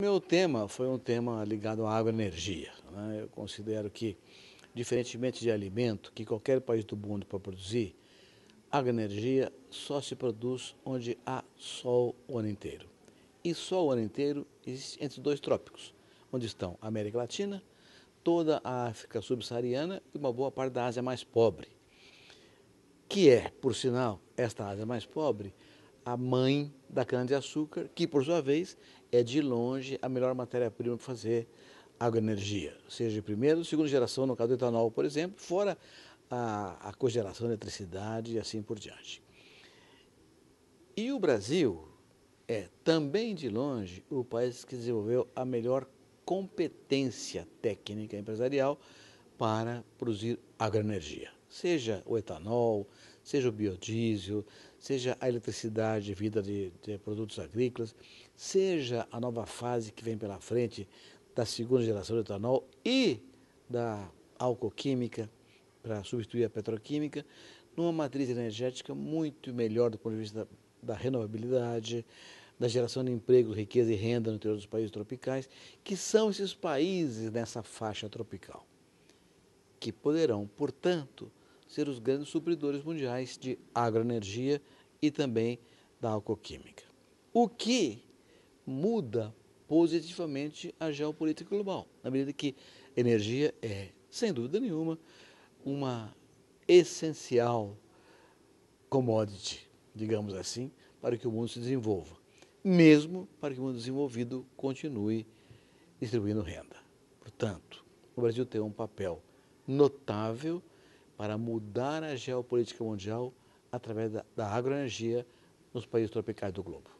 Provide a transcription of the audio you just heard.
Meu tema foi um tema ligado à agroenergia. Né? Eu considero que, diferentemente de alimento que qualquer país do mundo pode produzir, agroenergia só se produz onde há sol o ano inteiro. E sol o ano inteiro existe entre dois trópicos, onde estão a América Latina, toda a África subsaariana e uma boa parte da Ásia mais pobre. Que é, por sinal, esta Ásia mais pobre, a mãe da cana-de-açúcar, que por sua vez é de longe a melhor matéria-prima para fazer agroenergia, seja de primeira ou segunda geração, no caso do etanol, por exemplo, fora a, a cogeração de eletricidade e assim por diante. E o Brasil é também de longe o país que desenvolveu a melhor competência técnica empresarial para produzir agroenergia, seja o etanol, seja o biodiesel, seja a eletricidade vida de, de produtos agrícolas, seja a nova fase que vem pela frente da segunda geração do etanol e da alcoquímica para substituir a petroquímica, numa matriz energética muito melhor do ponto de vista da, da renovabilidade, da geração de emprego, riqueza e renda no interior dos países tropicais, que são esses países nessa faixa tropical que poderão, portanto, ser os grandes supridores mundiais de agroenergia e também da alcoquímica. O que muda positivamente a geopolítica global, na medida que energia é, sem dúvida nenhuma, uma essencial commodity, digamos assim, para que o mundo se desenvolva, mesmo para que o mundo desenvolvido continue distribuindo renda. Portanto, o Brasil tem um papel notável para mudar a geopolítica mundial através da, da agroenergia nos países tropicais do globo.